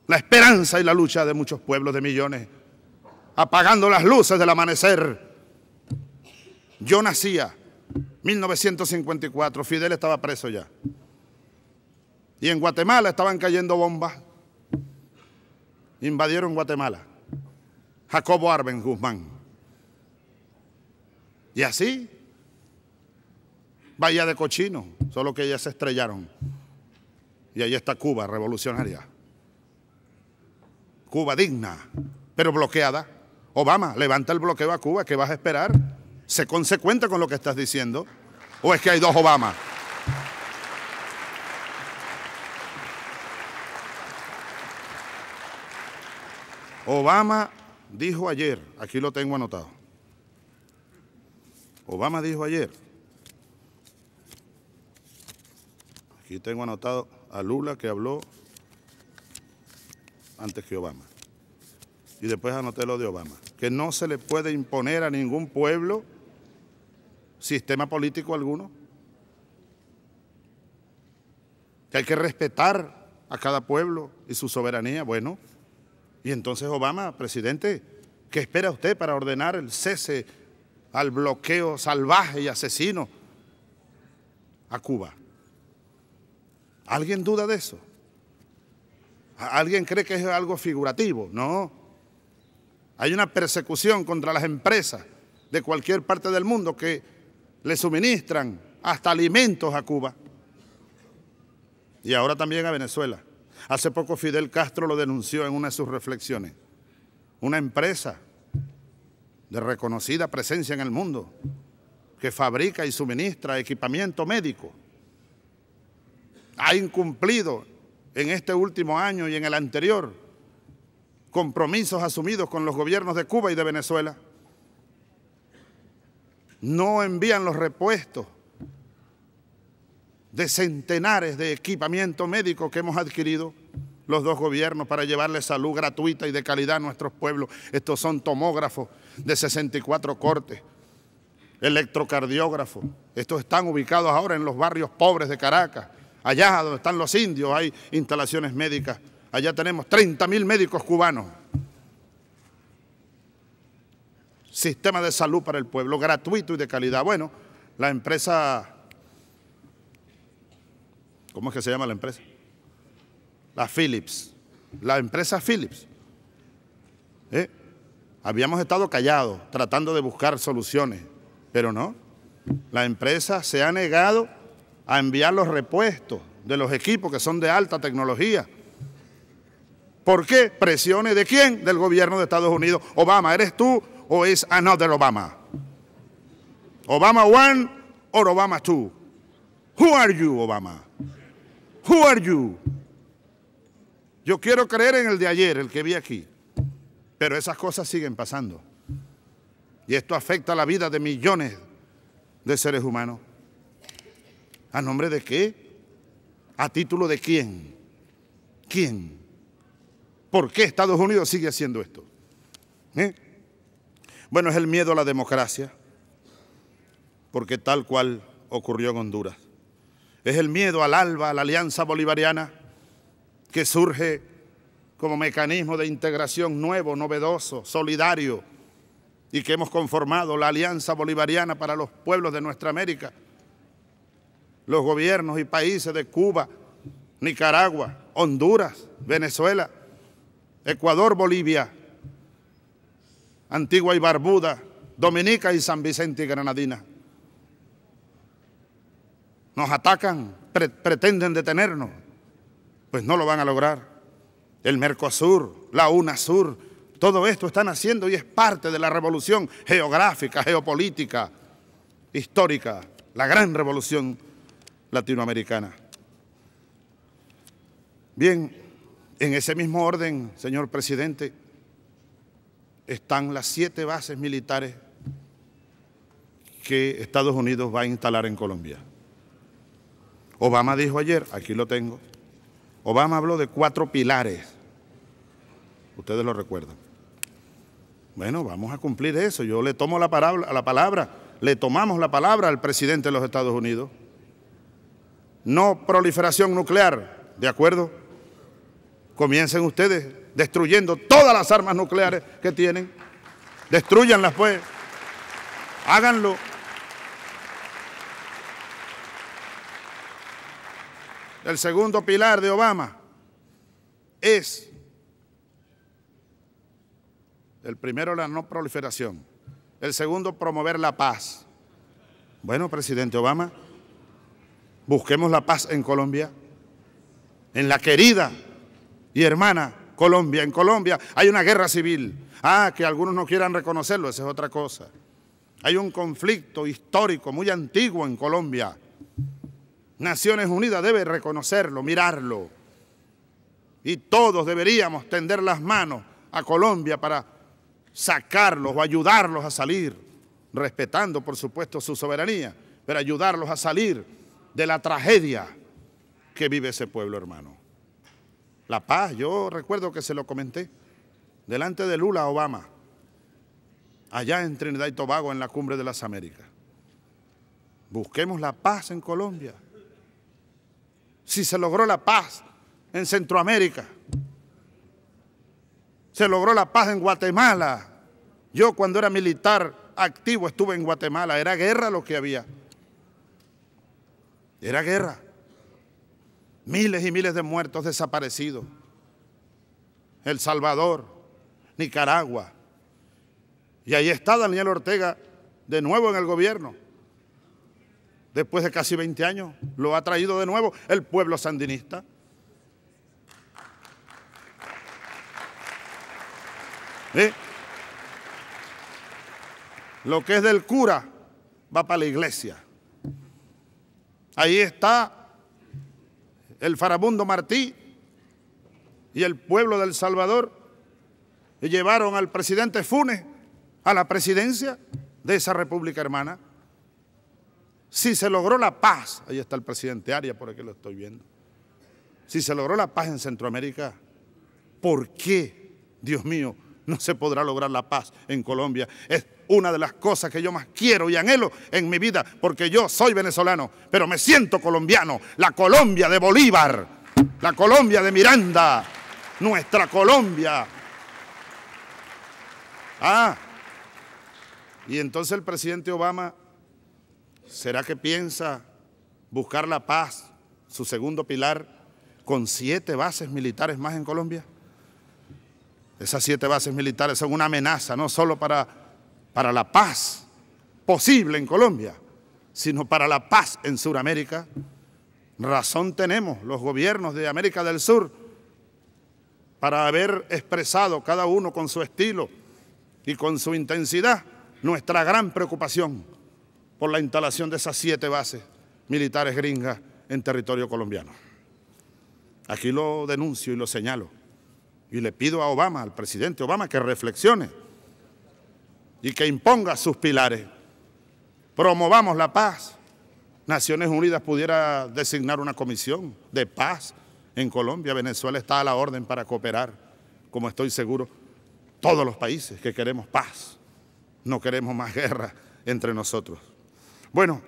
la esperanza y la lucha de muchos pueblos, de millones apagando las luces del amanecer. Yo nacía 1954, Fidel estaba preso ya. Y en Guatemala estaban cayendo bombas. Invadieron Guatemala. Jacobo Arben Guzmán. Y así, Bahía de Cochino, solo que ya se estrellaron. Y ahí está Cuba, revolucionaria. Cuba digna, pero bloqueada. Obama, levanta el bloqueo a Cuba, ¿qué vas a esperar? ¿Se consecuenta con lo que estás diciendo. ¿O es que hay dos Obama? Obama dijo ayer, aquí lo tengo anotado. Obama dijo ayer, aquí tengo anotado a Lula que habló antes que Obama y después anoté lo de Obama, que no se le puede imponer a ningún pueblo sistema político alguno, que hay que respetar a cada pueblo y su soberanía. Bueno, y entonces Obama, presidente, ¿qué espera usted para ordenar el cese al bloqueo salvaje y asesino a Cuba? ¿Alguien duda de eso? ¿Alguien cree que es algo figurativo? No. Hay una persecución contra las empresas de cualquier parte del mundo que le suministran hasta alimentos a Cuba y ahora también a Venezuela. Hace poco Fidel Castro lo denunció en una de sus reflexiones. Una empresa de reconocida presencia en el mundo que fabrica y suministra equipamiento médico ha incumplido en este último año y en el anterior compromisos asumidos con los gobiernos de Cuba y de Venezuela. No envían los repuestos de centenares de equipamiento médico que hemos adquirido los dos gobiernos para llevarle salud gratuita y de calidad a nuestros pueblos. Estos son tomógrafos de 64 cortes, electrocardiógrafos. Estos están ubicados ahora en los barrios pobres de Caracas. Allá donde están los indios hay instalaciones médicas Allá tenemos 30.000 médicos cubanos. Sistema de salud para el pueblo, gratuito y de calidad. Bueno, la empresa, ¿cómo es que se llama la empresa? La Philips, la empresa Philips. ¿Eh? Habíamos estado callados tratando de buscar soluciones, pero no. La empresa se ha negado a enviar los repuestos de los equipos que son de alta tecnología ¿Por qué? Presiones de quién? Del gobierno de Estados Unidos. Obama, ¿eres tú o es another Obama? Obama one or Obama two? Who are you, Obama? Who are you? Yo quiero creer en el de ayer, el que vi aquí. Pero esas cosas siguen pasando. Y esto afecta la vida de millones de seres humanos. ¿A nombre de qué? ¿A título de quién? ¿Quién? ¿Por qué Estados Unidos sigue haciendo esto? ¿Eh? Bueno, es el miedo a la democracia, porque tal cual ocurrió en Honduras. Es el miedo al ALBA, a la Alianza Bolivariana, que surge como mecanismo de integración nuevo, novedoso, solidario, y que hemos conformado la Alianza Bolivariana para los pueblos de nuestra América, los gobiernos y países de Cuba, Nicaragua, Honduras, Venezuela, Ecuador, Bolivia, Antigua y Barbuda, Dominica y San Vicente y Granadina. Nos atacan, pretenden detenernos, pues no lo van a lograr. El Mercosur, la UNASUR, todo esto están haciendo y es parte de la revolución geográfica, geopolítica, histórica, la gran revolución latinoamericana. Bien, en ese mismo orden, señor presidente, están las siete bases militares que Estados Unidos va a instalar en Colombia. Obama dijo ayer, aquí lo tengo, Obama habló de cuatro pilares. Ustedes lo recuerdan. Bueno, vamos a cumplir eso. Yo le tomo la palabra, la palabra, le tomamos la palabra al presidente de los Estados Unidos. No proliferación nuclear, ¿de acuerdo? comiencen ustedes destruyendo todas las armas nucleares que tienen. Destruyanlas pues. Háganlo. El segundo pilar de Obama es el primero la no proliferación, el segundo promover la paz. Bueno, presidente Obama, busquemos la paz en Colombia, en la querida y hermana Colombia. En Colombia hay una guerra civil. Ah, que algunos no quieran reconocerlo, esa es otra cosa. Hay un conflicto histórico muy antiguo en Colombia. Naciones Unidas debe reconocerlo, mirarlo. Y todos deberíamos tender las manos a Colombia para sacarlos o ayudarlos a salir, respetando por supuesto su soberanía, pero ayudarlos a salir de la tragedia que vive ese pueblo hermano. La paz, yo recuerdo que se lo comenté, delante de Lula Obama, allá en Trinidad y Tobago, en la cumbre de las Américas. Busquemos la paz en Colombia. Si se logró la paz en Centroamérica, se logró la paz en Guatemala. Yo cuando era militar activo estuve en Guatemala, era guerra lo que había. Era guerra. Miles y miles de muertos desaparecidos. El Salvador, Nicaragua. Y ahí está Daniel Ortega de nuevo en el gobierno. Después de casi 20 años lo ha traído de nuevo el pueblo sandinista. Lo que es del cura va para la iglesia. Ahí está el farabundo Martí y el pueblo del Salvador llevaron al presidente Funes a la presidencia de esa república hermana. Si se logró la paz, ahí está el presidente Arias, por aquí lo estoy viendo. Si se logró la paz en Centroamérica, ¿por qué, Dios mío, no se podrá lograr la paz en Colombia. Es una de las cosas que yo más quiero y anhelo en mi vida, porque yo soy venezolano, pero me siento colombiano. La Colombia de Bolívar, la Colombia de Miranda, nuestra Colombia. Ah, y entonces el presidente Obama, ¿será que piensa buscar la paz, su segundo pilar, con siete bases militares más en Colombia? Esas siete bases militares son una amenaza no solo para, para la paz posible en Colombia, sino para la paz en Sudamérica. Razón tenemos los gobiernos de América del Sur para haber expresado cada uno con su estilo y con su intensidad nuestra gran preocupación por la instalación de esas siete bases militares gringas en territorio colombiano. Aquí lo denuncio y lo señalo. Y le pido a Obama, al presidente Obama, que reflexione y que imponga sus pilares. Promovamos la paz. Naciones Unidas pudiera designar una comisión de paz en Colombia. Venezuela está a la orden para cooperar, como estoy seguro, todos los países que queremos paz. No queremos más guerra entre nosotros. Bueno,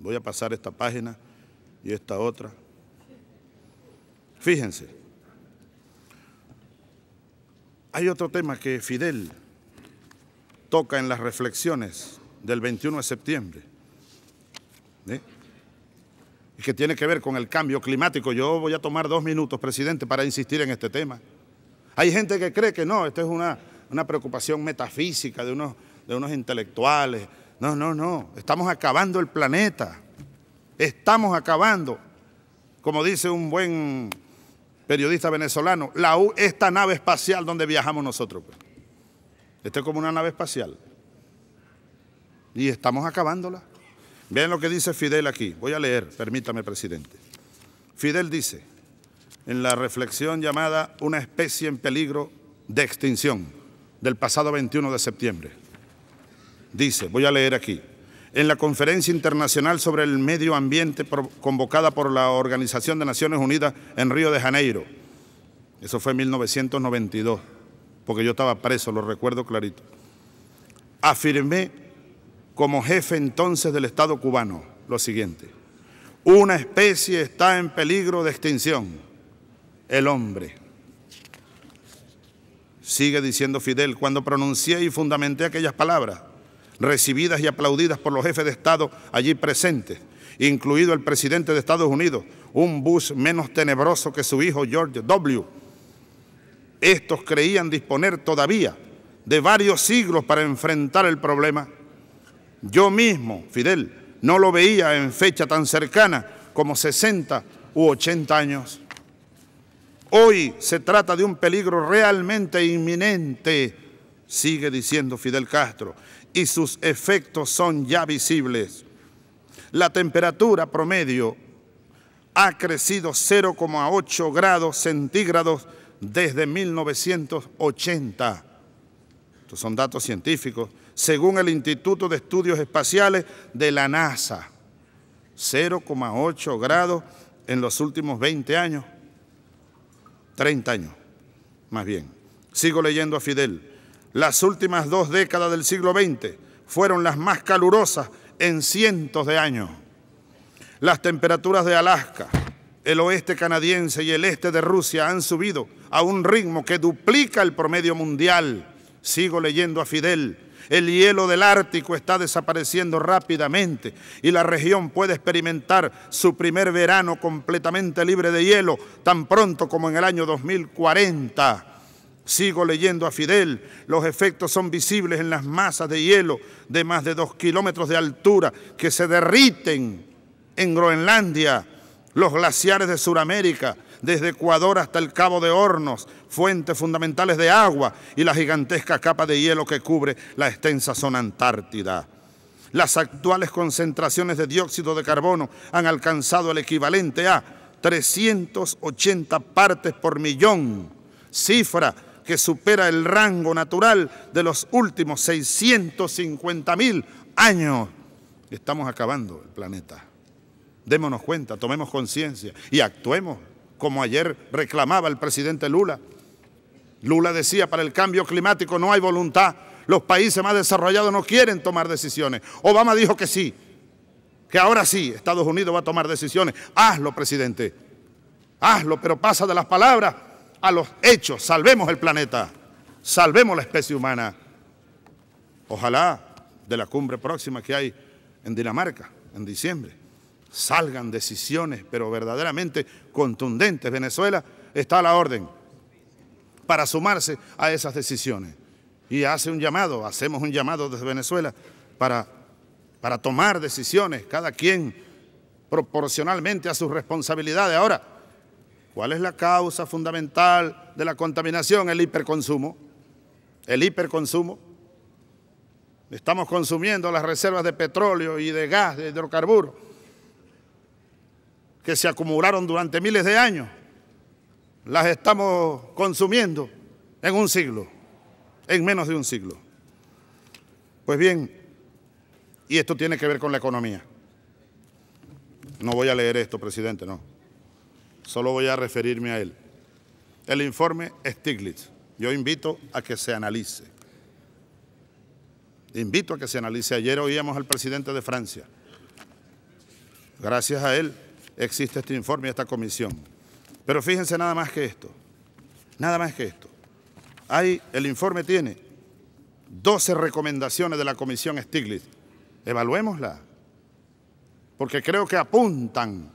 voy a pasar esta página y esta otra. Fíjense. Hay otro tema que Fidel toca en las reflexiones del 21 de septiembre, y que tiene que ver con el cambio climático. Yo voy a tomar dos minutos, presidente, para insistir en este tema. Hay gente que cree que no, esto es una, una preocupación metafísica de unos, de unos intelectuales. No, no, no, estamos acabando el planeta, estamos acabando, como dice un buen periodista venezolano, la U, esta nave espacial donde viajamos nosotros. Pues. Esto es como una nave espacial. Y estamos acabándola. Vean lo que dice Fidel aquí. Voy a leer, permítame, presidente. Fidel dice, en la reflexión llamada Una especie en peligro de extinción, del pasado 21 de septiembre, dice, voy a leer aquí, en la Conferencia Internacional sobre el Medio Ambiente convocada por la Organización de Naciones Unidas en Río de Janeiro. Eso fue en 1992, porque yo estaba preso, lo recuerdo clarito. Afirmé como jefe entonces del Estado cubano lo siguiente. Una especie está en peligro de extinción, el hombre. Sigue diciendo Fidel, cuando pronuncié y fundamenté aquellas palabras, recibidas y aplaudidas por los jefes de Estado allí presentes, incluido el presidente de Estados Unidos, un Bush menos tenebroso que su hijo George W. Estos creían disponer todavía de varios siglos para enfrentar el problema. Yo mismo, Fidel, no lo veía en fecha tan cercana como 60 u 80 años. Hoy se trata de un peligro realmente inminente, sigue diciendo Fidel Castro, y sus efectos son ya visibles. La temperatura promedio ha crecido 0,8 grados centígrados desde 1980. Estos son datos científicos, según el Instituto de Estudios Espaciales de la NASA. 0,8 grados en los últimos 20 años, 30 años, más bien. Sigo leyendo a Fidel. Las últimas dos décadas del siglo XX fueron las más calurosas en cientos de años. Las temperaturas de Alaska, el oeste canadiense y el este de Rusia han subido a un ritmo que duplica el promedio mundial. Sigo leyendo a Fidel. El hielo del Ártico está desapareciendo rápidamente y la región puede experimentar su primer verano completamente libre de hielo tan pronto como en el año 2040. Sigo leyendo a Fidel. Los efectos son visibles en las masas de hielo de más de dos kilómetros de altura que se derriten en Groenlandia, los glaciares de Sudamérica, desde Ecuador hasta el Cabo de Hornos, fuentes fundamentales de agua y la gigantesca capa de hielo que cubre la extensa zona antártida. Las actuales concentraciones de dióxido de carbono han alcanzado el equivalente a 380 partes por millón, cifra que supera el rango natural de los últimos 650 mil años. Estamos acabando el planeta. Démonos cuenta, tomemos conciencia y actuemos como ayer reclamaba el presidente Lula. Lula decía, para el cambio climático no hay voluntad. Los países más desarrollados no quieren tomar decisiones. Obama dijo que sí, que ahora sí, Estados Unidos va a tomar decisiones. Hazlo, presidente. Hazlo, pero pasa de las palabras a los hechos, salvemos el planeta, salvemos la especie humana. Ojalá de la cumbre próxima que hay en Dinamarca, en diciembre, salgan decisiones, pero verdaderamente contundentes. Venezuela está a la orden para sumarse a esas decisiones. Y hace un llamado, hacemos un llamado desde Venezuela para, para tomar decisiones, cada quien proporcionalmente a sus responsabilidades. Ahora, ¿Cuál es la causa fundamental de la contaminación? El hiperconsumo. El hiperconsumo. Estamos consumiendo las reservas de petróleo y de gas, de hidrocarburos, que se acumularon durante miles de años. Las estamos consumiendo en un siglo, en menos de un siglo. Pues bien, y esto tiene que ver con la economía. No voy a leer esto, presidente, no solo voy a referirme a él. El informe Stiglitz, yo invito a que se analice. Invito a que se analice. Ayer oíamos al presidente de Francia. Gracias a él existe este informe y esta comisión. Pero fíjense nada más que esto. Nada más que esto. Ahí el informe tiene 12 recomendaciones de la comisión Stiglitz. Evaluémosla, porque creo que apuntan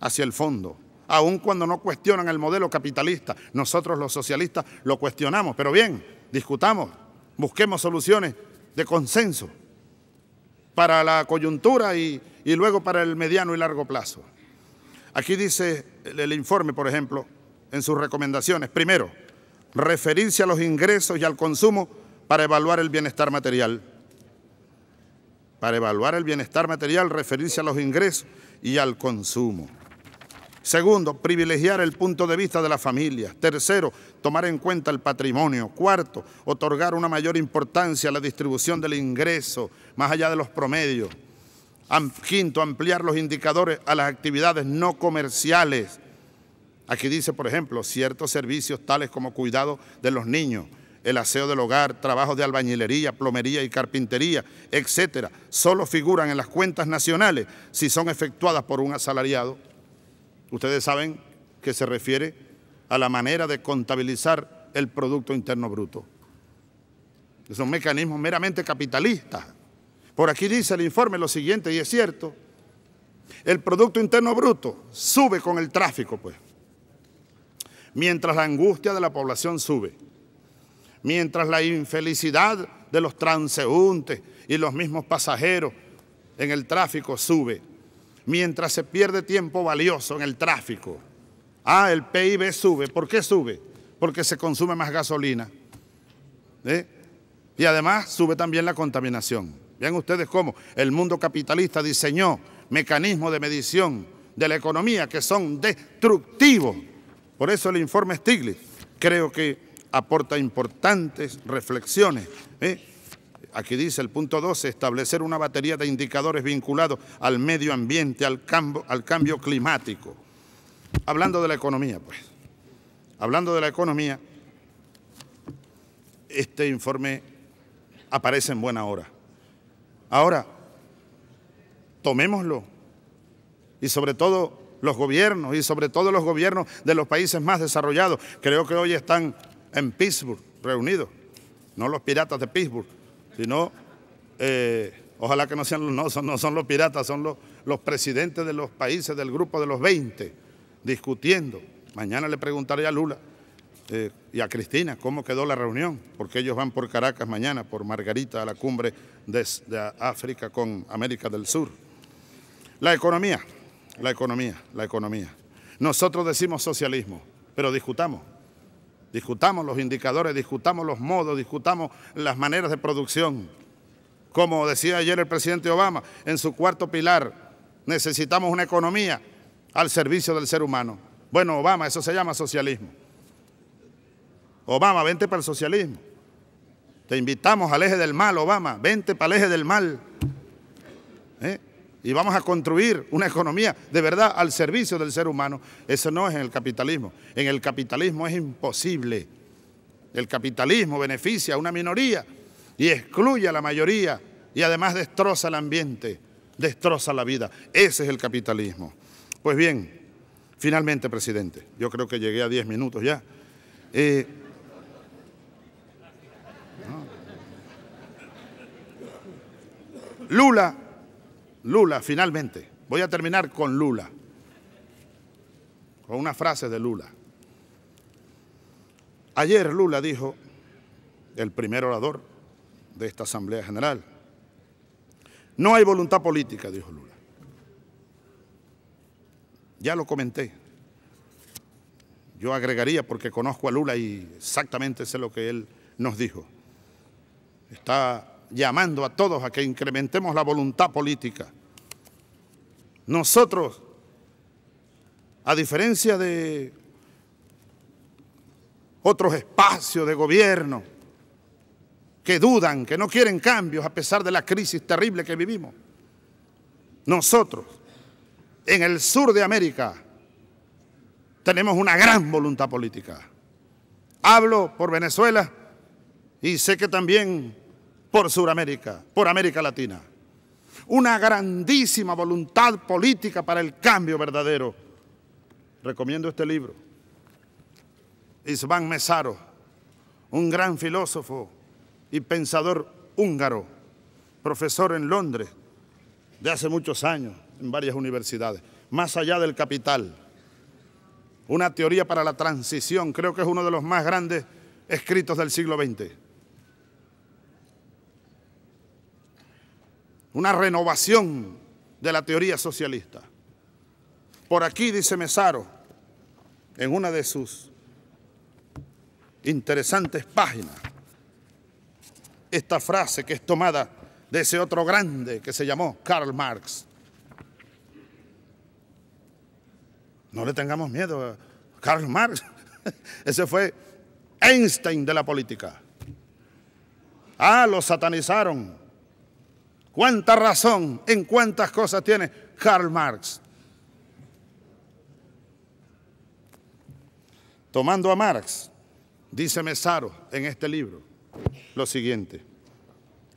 hacia el fondo aun cuando no cuestionan el modelo capitalista. Nosotros los socialistas lo cuestionamos, pero bien, discutamos, busquemos soluciones de consenso para la coyuntura y, luego para el mediano y largo plazo. Aquí dice el, el informe, por ejemplo, en sus recomendaciones. Primero, referirse a los ingresos y al consumo para evaluar el bienestar material. Para evaluar el bienestar material, referirse a los ingresos y al consumo. Segundo, privilegiar el punto de vista de la familia. Tercero, tomar en cuenta el patrimonio. Cuarto, otorgar una mayor importancia a la distribución del ingreso, más allá de los promedios. Quinto, ampliar los indicadores a las actividades no comerciales. Aquí dice, por ejemplo, ciertos servicios tales como cuidado de los niños, el aseo del hogar, trabajos de albañilería, plomería y carpintería, etcétera, solo figuran en las cuentas nacionales si son efectuadas por un asalariado. Ustedes saben que se refiere a la manera de contabilizar el Producto Interno Bruto. Son mecanismos meramente capitalistas. Por aquí dice el informe lo siguiente, y es cierto, el Producto Interno Bruto sube con el tráfico, pues, mientras la angustia de la población sube, mientras la infelicidad de los transeúntes y los mismos pasajeros en el tráfico sube, mientras se pierde tiempo valioso en el tráfico. Ah, el PIB sube. ¿Por qué sube? Porque se consume más gasolina. ¿eh? Y además sube también la contaminación. Vean ustedes cómo el mundo capitalista diseñó mecanismos de medición de la economía que son destructivos. Por eso el informe Stiglitz creo que aporta importantes reflexiones. ¿eh? Aquí dice el punto 12, establecer una batería de indicadores vinculados al medio ambiente, al cambio, al cambio climático. Hablando de la economía, pues. Hablando de la economía, este informe aparece en buena hora. Ahora, tomémoslo. Y sobre todo los gobiernos, y sobre todo los gobiernos de los países más desarrollados. Creo que hoy están en Pittsburgh reunidos, no los piratas de Pittsburgh, si no, eh, ojalá que no sean los, no, son, los piratas, son los, presidentes de los países del grupo de los 20 discutiendo. Mañana le preguntaré a Lula eh, y a Cristina cómo quedó la reunión, porque ellos van por Caracas mañana, por Margarita, a la cumbre de África con América del Sur. La economía, la economía, la economía. Nosotros decimos socialismo, pero discutamos. Discutamos los indicadores, discutamos los modos, discutamos las maneras de producción. Como decía ayer el presidente Obama, en su cuarto pilar necesitamos una economía al servicio del ser humano. Bueno, Obama, eso se llama socialismo. Obama, vente para el socialismo. Te invitamos al eje del mal, Obama, vente para el eje del mal y vamos a construir una economía de verdad al servicio del ser humano. Eso no es en el capitalismo. En el capitalismo es imposible. El capitalismo beneficia a una minoría y excluye a la mayoría y además destroza el ambiente, destroza la vida. Ese es el capitalismo. Pues bien, finalmente, presidente, yo creo que llegué a diez minutos ya. Eh, Lula Lula, finalmente. Voy a terminar con Lula, con una frase de Lula. Ayer Lula dijo, el primer orador de esta Asamblea General, no hay voluntad política, dijo Lula. Ya lo comenté. Yo agregaría, porque conozco a Lula y exactamente sé lo que él nos dijo. Está llamando a todos a que incrementemos la voluntad política nosotros, a diferencia de otros espacios de gobierno que dudan, que no quieren cambios a pesar de la crisis terrible que vivimos, nosotros, en el sur de América, tenemos una gran voluntad política. Hablo por Venezuela y sé que también por Sudamérica, por América Latina una grandísima voluntad política para el cambio verdadero. Recomiendo este libro. Isván Mesaro, un gran filósofo y pensador húngaro, profesor en Londres de hace muchos años en varias universidades, más allá del capital. Una teoría para la transición, creo que es uno de los más grandes escritos del siglo XX. una renovación de la teoría socialista. Por aquí, dice Mesaro, en una de sus interesantes páginas, esta frase que es tomada de ese otro grande que se llamó Karl Marx. No le tengamos miedo a Karl Marx. Ese fue Einstein de la política. Ah, lo satanizaron cuánta razón en cuántas cosas tiene Karl Marx. Tomando a Marx, dice Mesaro en este libro lo siguiente,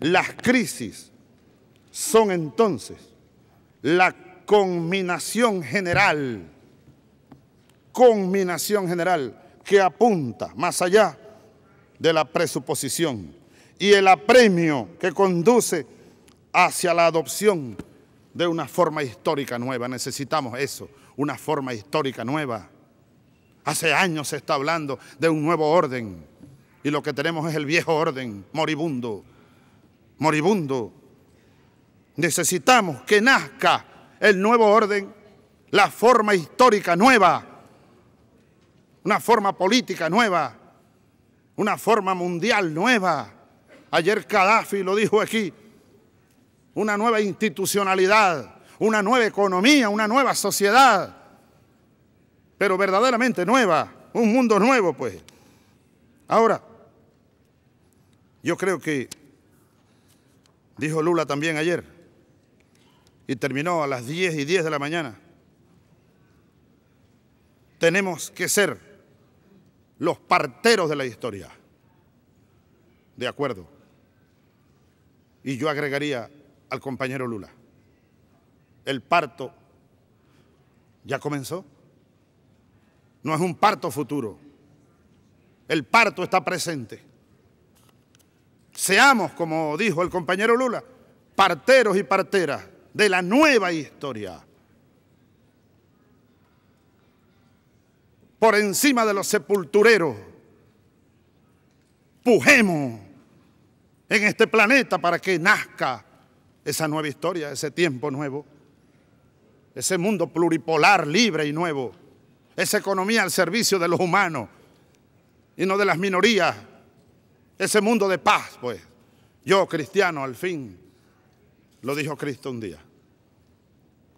las crisis son entonces la combinación general, combinación general que apunta más allá de la presuposición y el apremio que conduce hacia la adopción de una forma histórica nueva. Necesitamos eso, una forma histórica nueva. Hace años se está hablando de un nuevo orden y lo que tenemos es el viejo orden, moribundo, moribundo. Necesitamos que nazca el nuevo orden, la forma histórica nueva, una forma política nueva, una forma mundial nueva. Ayer Gaddafi lo dijo aquí, una nueva institucionalidad, una nueva economía, una nueva sociedad, pero verdaderamente nueva, un mundo nuevo, pues. Ahora, yo creo que, dijo Lula también ayer, y terminó a las 10 y 10 de la mañana, tenemos que ser los parteros de la historia. De acuerdo. Y yo agregaría al compañero Lula. El parto ya comenzó. No es un parto futuro. El parto está presente. Seamos, como dijo el compañero Lula, parteros y parteras de la nueva historia. Por encima de los sepultureros, pujemos en este planeta para que nazca esa nueva historia, ese tiempo nuevo, ese mundo pluripolar, libre y nuevo, esa economía al servicio de los humanos y no de las minorías, ese mundo de paz, pues. Yo, cristiano, al fin, lo dijo Cristo un día,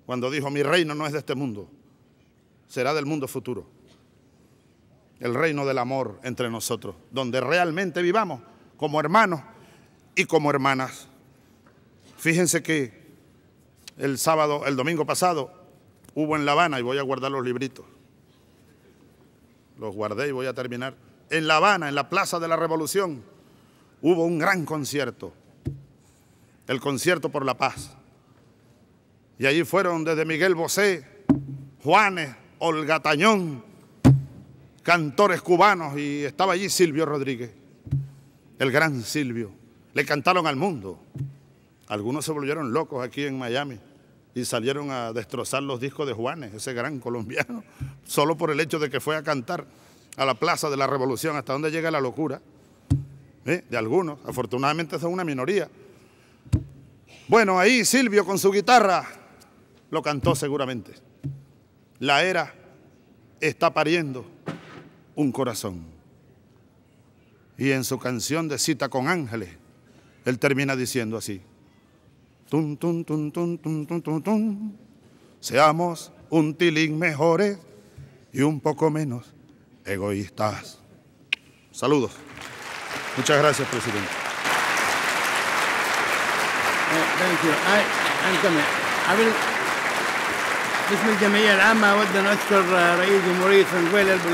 cuando dijo, mi reino no es de este mundo, será del mundo futuro, el reino del amor entre nosotros, donde realmente vivamos como hermanos y como hermanas. Fíjense que el sábado, el domingo pasado, hubo en La Habana, y voy a guardar los libritos, los guardé y voy a terminar. En La Habana, en la Plaza de la Revolución, hubo un gran concierto, el concierto por la paz. Y allí fueron desde Miguel Bosé, Juanes, Olga Tañón, cantores cubanos, y estaba allí Silvio Rodríguez, el gran Silvio. Le cantaron al mundo. Algunos se volvieron locos aquí en Miami y salieron a destrozar los discos de Juanes, ese gran colombiano, solo por el hecho de que fue a cantar a la Plaza de la Revolución, hasta donde llega la locura ¿eh? de algunos. Afortunadamente son una minoría. Bueno, ahí Silvio con su guitarra lo cantó seguramente. La era está pariendo un corazón. Y en su canción de cita con ángeles, él termina diciendo así. Tum, tum, tum, tum, tum, tum, tum, tum, Seamos un tilín mejores y un poco menos egoístas. Saludos. Muchas gracias, presidente. Eh, thank you.